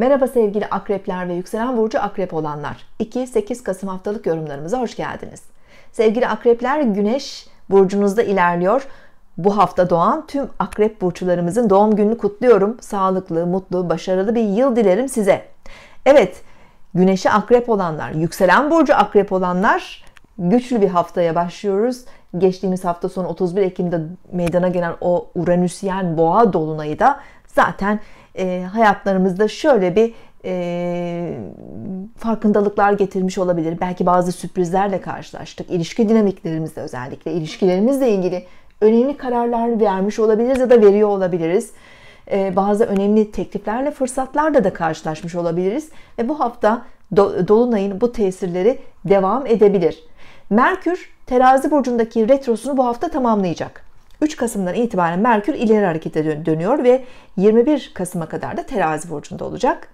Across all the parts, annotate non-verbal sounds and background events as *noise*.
Merhaba sevgili akrepler ve yükselen burcu akrep olanlar. 2-8 Kasım haftalık yorumlarımıza hoş geldiniz. Sevgili akrepler güneş burcunuzda ilerliyor. Bu hafta doğan tüm akrep burçlarımızın doğum gününü kutluyorum. Sağlıklı, mutlu, başarılı bir yıl dilerim size. Evet, güneşi akrep olanlar, yükselen burcu akrep olanlar güçlü bir haftaya başlıyoruz. Geçtiğimiz hafta sonu 31 Ekim'de meydana gelen o Uranüsyen boğa dolunayı da zaten e, hayatlarımızda şöyle bir e, farkındalıklar getirmiş olabilir. Belki bazı sürprizlerle karşılaştık. İlişki dinamiklerimizde özellikle ilişkilerimizle ilgili önemli kararlar vermiş olabiliriz ya da veriyor olabiliriz. E, bazı önemli tekliflerle, fırsatlarla da karşılaşmış olabiliriz. Ve bu hafta do, Dolunay'ın bu tesirleri devam edebilir. Merkür terazi burcundaki retrosunu bu hafta tamamlayacak. 3 Kasım'dan itibaren Merkür ileri harekete dönüyor ve 21 Kasım'a kadar da terazi burcunda olacak.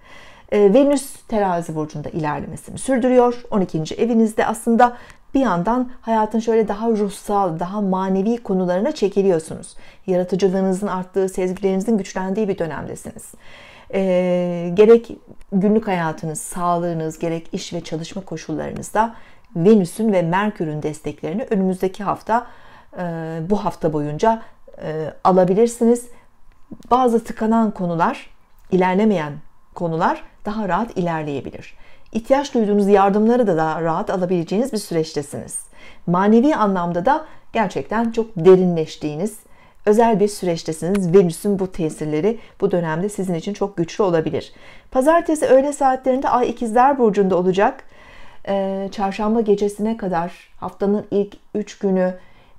Ee, Venüs terazi burcunda ilerlemesini sürdürüyor. 12. evinizde aslında bir yandan hayatın şöyle daha ruhsal, daha manevi konularına çekiliyorsunuz. Yaratıcılığınızın arttığı, sezgilerinizin güçlendiği bir dönemdesiniz. E, gerek günlük hayatınız, sağlığınız, gerek iş ve çalışma koşullarınızda Venüs'ün ve Merkür'ün desteklerini önümüzdeki hafta ee, bu hafta boyunca e, alabilirsiniz. Bazı tıkanan konular, ilerlemeyen konular daha rahat ilerleyebilir. İhtiyaç duyduğunuz yardımları da daha rahat alabileceğiniz bir süreçtesiniz. Manevi anlamda da gerçekten çok derinleştiğiniz özel bir süreçtesiniz. Venüs'ün bu tesirleri bu dönemde sizin için çok güçlü olabilir. Pazartesi öğle saatlerinde Ay ikizler burcunda olacak. Ee, çarşamba gecesine kadar haftanın ilk 3 günü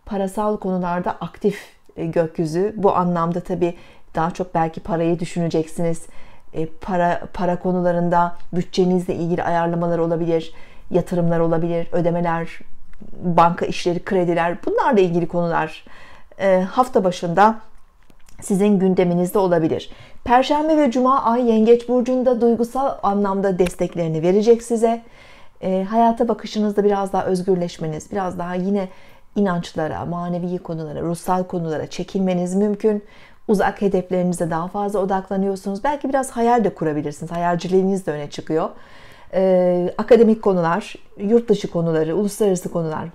parasal konularda aktif e, gökyüzü. Bu anlamda tabii daha çok belki parayı düşüneceksiniz. E, para para konularında bütçenizle ilgili ayarlamalar olabilir, yatırımlar olabilir, ödemeler, banka işleri, krediler bunlarla ilgili konular e, hafta başında sizin gündeminizde olabilir. Perşembe ve Cuma ay Yengeç burcunda duygusal anlamda desteklerini verecek size. E, hayata bakışınızda biraz daha özgürleşmeniz, biraz daha yine inançlara, manevi konulara, ruhsal konulara çekilmeniz mümkün. Uzak hedeflerinize daha fazla odaklanıyorsunuz. Belki biraz hayal de kurabilirsiniz. Hayalciliğiniz de öne çıkıyor. Ee, akademik konular, yurt dışı konuları, uluslararası konular,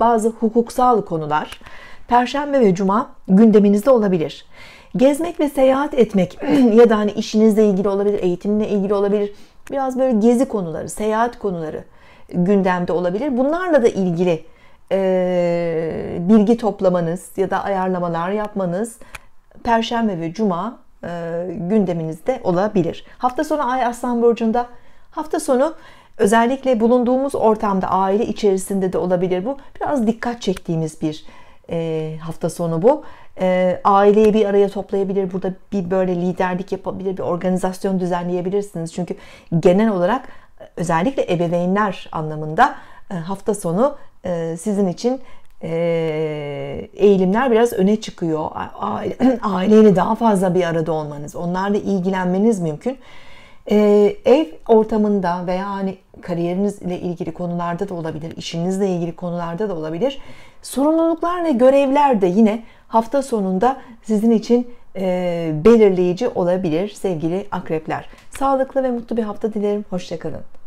bazı hukuksal konular. Perşembe ve Cuma gündeminizde olabilir. Gezmek ve seyahat etmek *clears throat* ya da hani işinizle ilgili olabilir, eğitimle ilgili olabilir. Biraz böyle gezi konuları, seyahat konuları gündemde olabilir. Bunlarla da ilgili e, bilgi toplamanız ya da ayarlamalar yapmanız Perşembe ve Cuma e, gündeminizde olabilir. Hafta sonu Ay Aslan Burcu'nda hafta sonu özellikle bulunduğumuz ortamda aile içerisinde de olabilir bu. Biraz dikkat çektiğimiz bir e, hafta sonu bu. aileyi bir araya toplayabilir. Burada bir böyle liderlik yapabilir, bir organizasyon düzenleyebilirsiniz. Çünkü genel olarak özellikle ebeveynler anlamında e, hafta sonu e, sizin için e, eğilimler biraz öne çıkıyor. *clears throat* Aileyle daha fazla bir arada olmanız, onlarla ilgilenmeniz mümkün. Ev ortamında veya hani kariyerinizle ilgili konularda da olabilir, işinizle ilgili konularda da olabilir. Sorumluluklar ve görevler de yine hafta sonunda sizin için belirleyici olabilir sevgili akrepler. Sağlıklı ve mutlu bir hafta dilerim. Hoşçakalın.